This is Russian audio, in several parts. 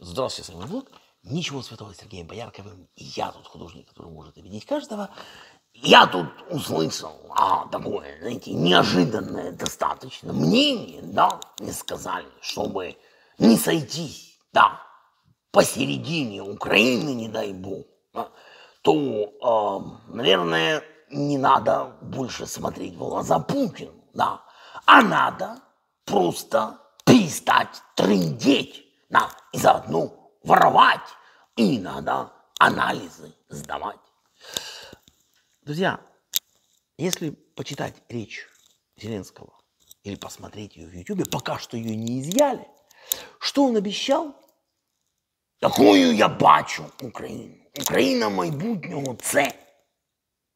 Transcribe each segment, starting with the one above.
Здравствуйте, с вами Влад. Ничего святого с Сергеем Боярковым. Я тут художник, который может обидеть каждого. Я тут услышал а, такое, знаете, неожиданное достаточно мнение, да, мне сказали, чтобы не сойтись, да, посередине Украины, не дай бог, да, то, э, наверное, не надо больше смотреть в глаза Путину, да, а надо просто перестать трындеть нам и заодно воровать, и иногда анализы сдавать. Друзья, если почитать речь Зеленского или посмотреть ее в Ютубе, пока что ее не изъяли, что он обещал? Какую я бачу Украину. Украина майбутнього це.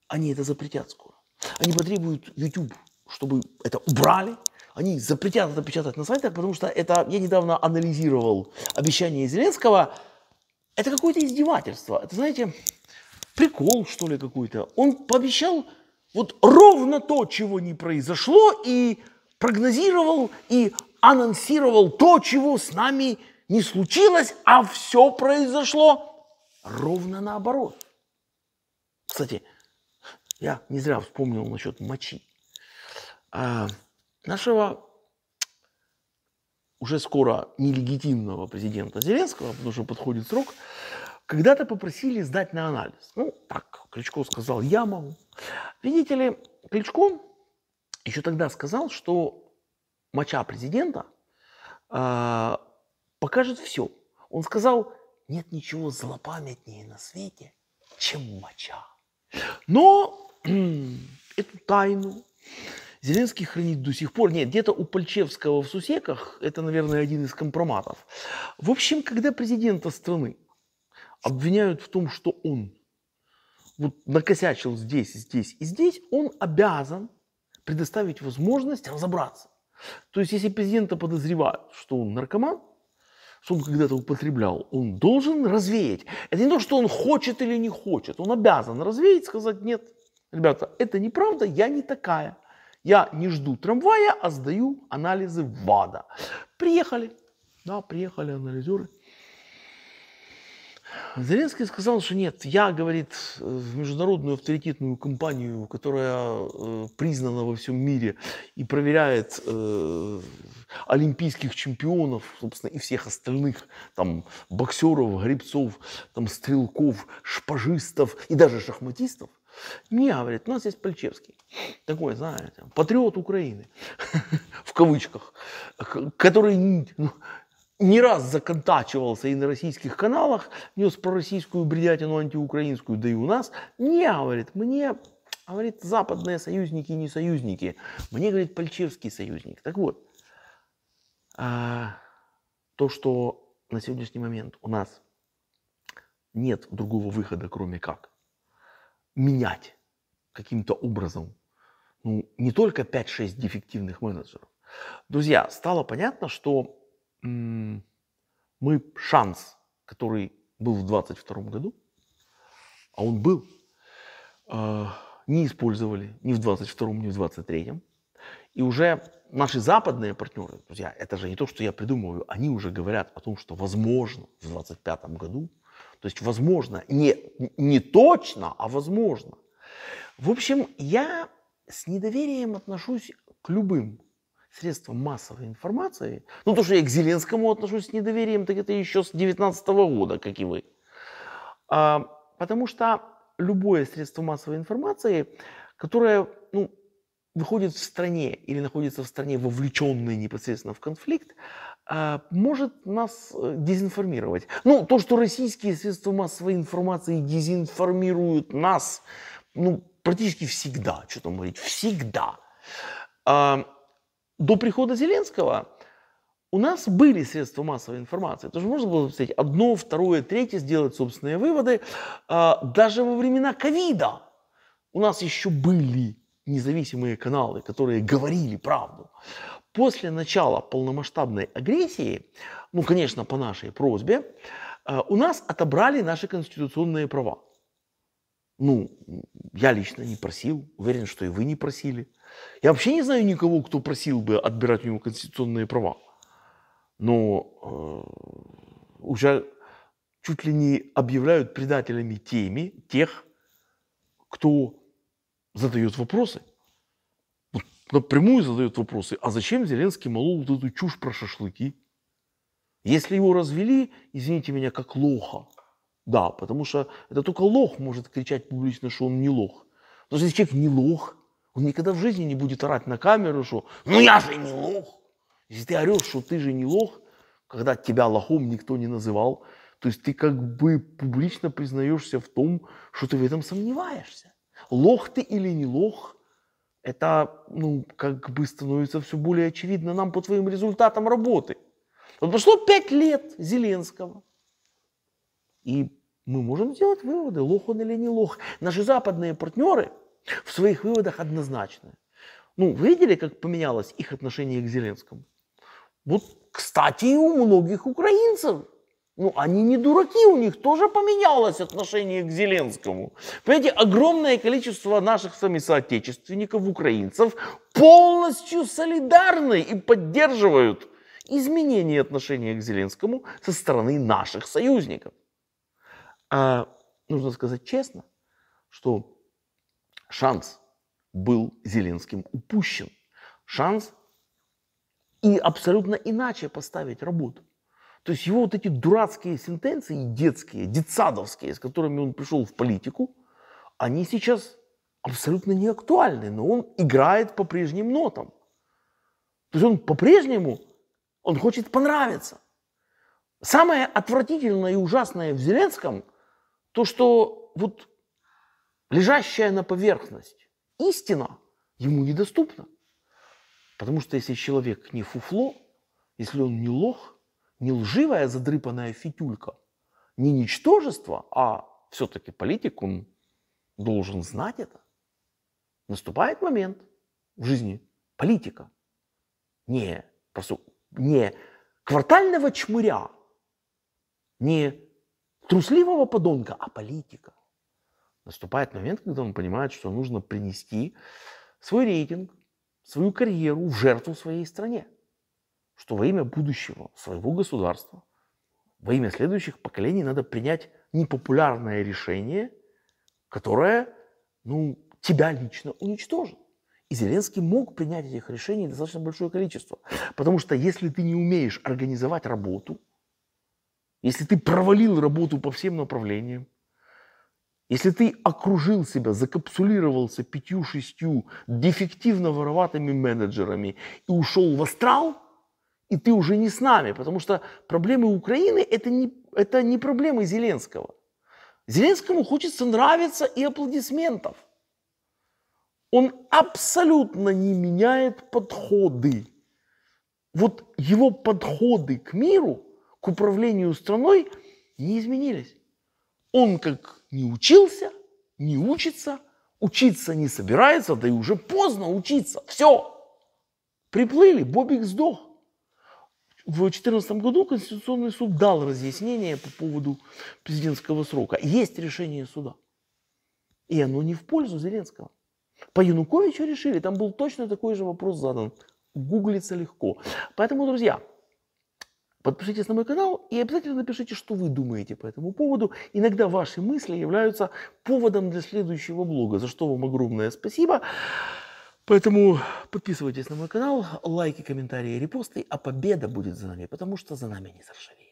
Они это запретят скоро. Они потребуют YouTube чтобы это убрали, они запретят это печатать на сайтах, потому что это, я недавно анализировал обещание Зеленского, это какое-то издевательство, это, знаете, прикол, что ли, какой-то. Он пообещал вот ровно то, чего не произошло, и прогнозировал, и анонсировал то, чего с нами не случилось, а все произошло ровно наоборот. Кстати, я не зря вспомнил насчет мочи. А, нашего уже скоро нелегитимного президента Зеленского, потому что подходит срок, когда-то попросили сдать на анализ. Ну, так, Кличко сказал, я могу. Видите ли, Кличко еще тогда сказал, что моча президента э, покажет все. Он сказал, нет ничего злопамятнее на свете, чем моча. Но эту тайну Зеленский хранит до сих пор. Нет, где-то у Пальчевского в Сусеках, это, наверное, один из компроматов. В общем, когда президента страны обвиняют в том, что он вот накосячил здесь, здесь и здесь, он обязан предоставить возможность разобраться. То есть, если президента подозревают, что он наркоман, что он когда-то употреблял, он должен развеять. Это не то, что он хочет или не хочет, он обязан развеять, сказать, нет, ребята, это неправда, я не такая. Я не жду трамвая, а сдаю анализы ВАДА. Приехали. Да, приехали анализеры. Зеленский сказал, что нет, я, говорит, в международную авторитетную компанию, которая э, признана во всем мире и проверяет э, олимпийских чемпионов, собственно, и всех остальных, там, боксеров, гребцов, там, стрелков, шпажистов и даже шахматистов, не, говорит, у нас есть Пальчевский. Такой, знаете, патриот Украины, в кавычках, который ну, не раз законтачивался и на российских каналах, нес пророссийскую бредятину антиукраинскую, да и у нас. Не, говорит, мне говорит, западные союзники не союзники. Мне, говорит, Пальчевский союзник. Так вот, а, то, что на сегодняшний момент у нас нет другого выхода, кроме как менять каким-то образом ну, не только 5-6 дефективных менеджеров. Друзья, стало понятно, что м- мы шанс, который был в 2022 году, а он был, э- не использовали ни в 22 ни в 23 И уже наши западные партнеры, друзья, это же не то, что я придумываю, они уже говорят о том, что возможно в 25 году то есть возможно, не, не точно, а возможно. В общем, я с недоверием отношусь к любым средствам массовой информации. Ну, то, что я к Зеленскому отношусь с недоверием, так это еще с 19 года, как и вы. А, потому что любое средство массовой информации, которое ну, выходит в стране или находится в стране, вовлеченной непосредственно в конфликт, а, может нас э, дезинформировать. Ну, то, что российские средства массовой информации дезинформируют нас, ну, практически всегда, что там говорить, всегда. А, до прихода Зеленского у нас были средства массовой информации. Тоже можно было сказать одно, второе, третье, сделать собственные выводы. А, даже во времена ковида у нас еще были независимые каналы, которые говорили правду. После начала полномасштабной агрессии, ну, конечно, по нашей просьбе, э, у нас отобрали наши конституционные права. Ну, я лично не просил, уверен, что и вы не просили. Я вообще не знаю никого, кто просил бы отбирать у него конституционные права. Но э, уже чуть ли не объявляют предателями теми, тех, кто задает вопросы напрямую задает вопросы, а зачем Зеленский молол вот эту чушь про шашлыки? Если его развели, извините меня, как лоха, да, потому что это только лох может кричать публично, что он не лох. Потому что если человек не лох, он никогда в жизни не будет орать на камеру, что «ну я же не лох». Если ты орешь, что ты же не лох, когда тебя лохом никто не называл, то есть ты как бы публично признаешься в том, что ты в этом сомневаешься. Лох ты или не лох – это, ну, как бы становится все более очевидно нам по твоим результатам работы. Вот прошло пять лет Зеленского, и мы можем сделать выводы, лох он или не лох. Наши западные партнеры в своих выводах однозначны. Ну, видели, как поменялось их отношение к Зеленскому? Вот, кстати, и у многих украинцев ну, они не дураки, у них тоже поменялось отношение к Зеленскому. Понимаете, огромное количество наших с вами соотечественников, украинцев, полностью солидарны и поддерживают изменение отношения к Зеленскому со стороны наших союзников. А нужно сказать честно, что шанс был Зеленским упущен. Шанс и абсолютно иначе поставить работу. То есть его вот эти дурацкие сентенции детские, детсадовские, с которыми он пришел в политику, они сейчас абсолютно не актуальны, но он играет по прежним нотам. То есть он по-прежнему, он хочет понравиться. Самое отвратительное и ужасное в Зеленском, то, что вот лежащая на поверхность истина ему недоступна. Потому что если человек не фуфло, если он не лох – не лживая задрыпанная фитюлька, не ничтожество, а все-таки политик, он должен знать это. Наступает момент в жизни политика. Не, просто не квартального чмыря, не трусливого подонка, а политика. Наступает момент, когда он понимает, что нужно принести свой рейтинг, свою карьеру в жертву своей стране что во имя будущего своего государства, во имя следующих поколений надо принять непопулярное решение, которое ну, тебя лично уничтожит. И Зеленский мог принять этих решений достаточно большое количество. Потому что если ты не умеешь организовать работу, если ты провалил работу по всем направлениям, если ты окружил себя, закапсулировался пятью-шестью дефективно вороватыми менеджерами и ушел в астрал – и ты уже не с нами, потому что проблемы Украины это не, это не проблемы Зеленского. Зеленскому хочется нравиться и аплодисментов. Он абсолютно не меняет подходы. Вот его подходы к миру, к управлению страной не изменились. Он как не учился, не учится, учиться не собирается, да и уже поздно учиться. Все. Приплыли, Бобик сдох. В 2014 году Конституционный суд дал разъяснение по поводу президентского срока. Есть решение суда. И оно не в пользу Зеленского. По Януковичу решили, там был точно такой же вопрос задан. Гуглится легко. Поэтому, друзья, подпишитесь на мой канал и обязательно напишите, что вы думаете по этому поводу. Иногда ваши мысли являются поводом для следующего блога, за что вам огромное спасибо. Поэтому подписывайтесь на мой канал, лайки, комментарии, репосты, а победа будет за нами, потому что за нами не заржавеет.